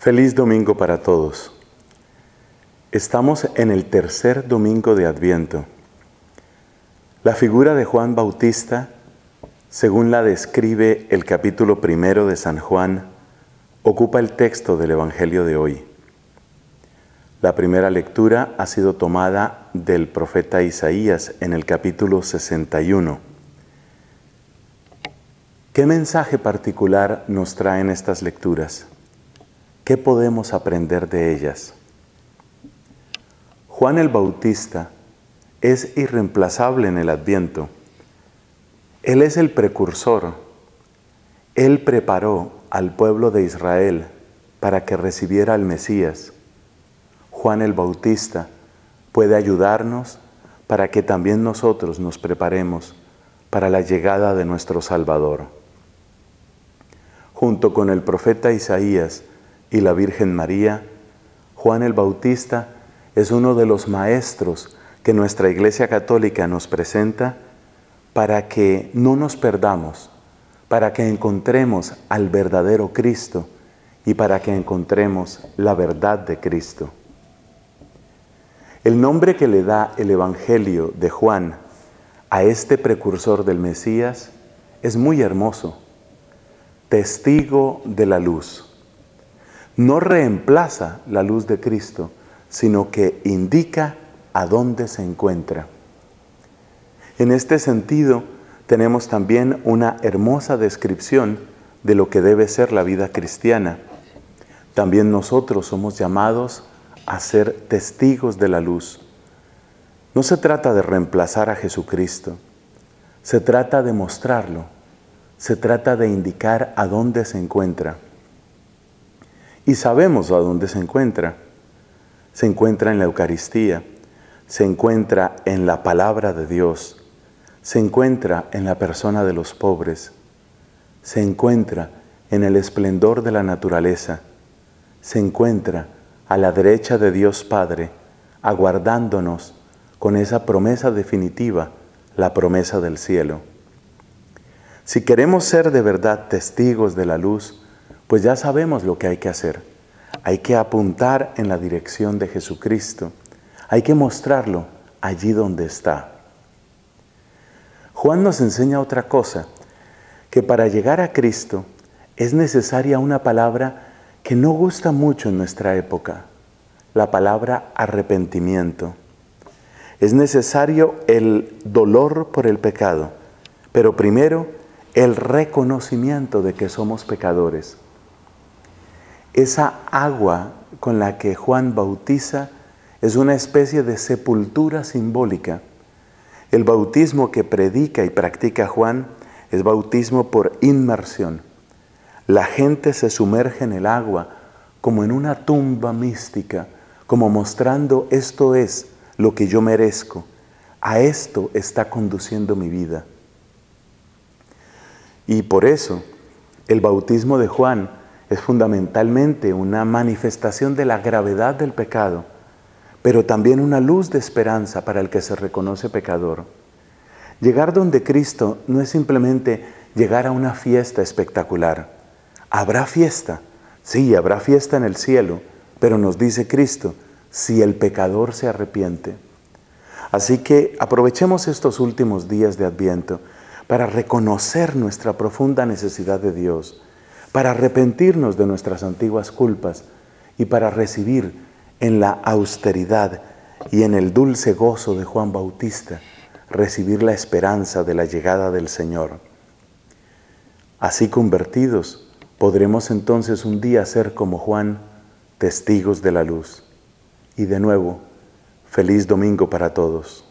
Feliz domingo para todos. Estamos en el tercer domingo de Adviento. La figura de Juan Bautista, según la describe el capítulo primero de San Juan, ocupa el texto del Evangelio de hoy. La primera lectura ha sido tomada del profeta Isaías en el capítulo 61. ¿Qué mensaje particular nos traen estas lecturas? ¿Qué podemos aprender de ellas? Juan el Bautista es irreemplazable en el Adviento. Él es el precursor. Él preparó al pueblo de Israel para que recibiera al Mesías. Juan el Bautista puede ayudarnos para que también nosotros nos preparemos para la llegada de nuestro Salvador. Junto con el profeta Isaías, y la Virgen María, Juan el Bautista es uno de los maestros que nuestra Iglesia Católica nos presenta para que no nos perdamos, para que encontremos al verdadero Cristo y para que encontremos la verdad de Cristo. El nombre que le da el Evangelio de Juan a este precursor del Mesías es muy hermoso, testigo de la luz no reemplaza la luz de Cristo, sino que indica a dónde se encuentra. En este sentido, tenemos también una hermosa descripción de lo que debe ser la vida cristiana. También nosotros somos llamados a ser testigos de la luz. No se trata de reemplazar a Jesucristo, se trata de mostrarlo, se trata de indicar a dónde se encuentra. Y sabemos a dónde se encuentra. Se encuentra en la Eucaristía, se encuentra en la palabra de Dios, se encuentra en la persona de los pobres, se encuentra en el esplendor de la naturaleza, se encuentra a la derecha de Dios Padre, aguardándonos con esa promesa definitiva, la promesa del cielo. Si queremos ser de verdad testigos de la luz, pues ya sabemos lo que hay que hacer. Hay que apuntar en la dirección de Jesucristo. Hay que mostrarlo allí donde está. Juan nos enseña otra cosa, que para llegar a Cristo es necesaria una palabra que no gusta mucho en nuestra época, la palabra arrepentimiento. Es necesario el dolor por el pecado, pero primero el reconocimiento de que somos pecadores. Esa agua con la que Juan bautiza es una especie de sepultura simbólica. El bautismo que predica y practica Juan es bautismo por inmersión. La gente se sumerge en el agua como en una tumba mística, como mostrando esto es lo que yo merezco, a esto está conduciendo mi vida. Y por eso el bautismo de Juan es fundamentalmente una manifestación de la gravedad del pecado, pero también una luz de esperanza para el que se reconoce pecador. Llegar donde Cristo no es simplemente llegar a una fiesta espectacular. Habrá fiesta, sí, habrá fiesta en el cielo, pero nos dice Cristo, si el pecador se arrepiente. Así que aprovechemos estos últimos días de Adviento para reconocer nuestra profunda necesidad de Dios para arrepentirnos de nuestras antiguas culpas y para recibir en la austeridad y en el dulce gozo de Juan Bautista, recibir la esperanza de la llegada del Señor. Así convertidos, podremos entonces un día ser como Juan, testigos de la luz. Y de nuevo, feliz domingo para todos.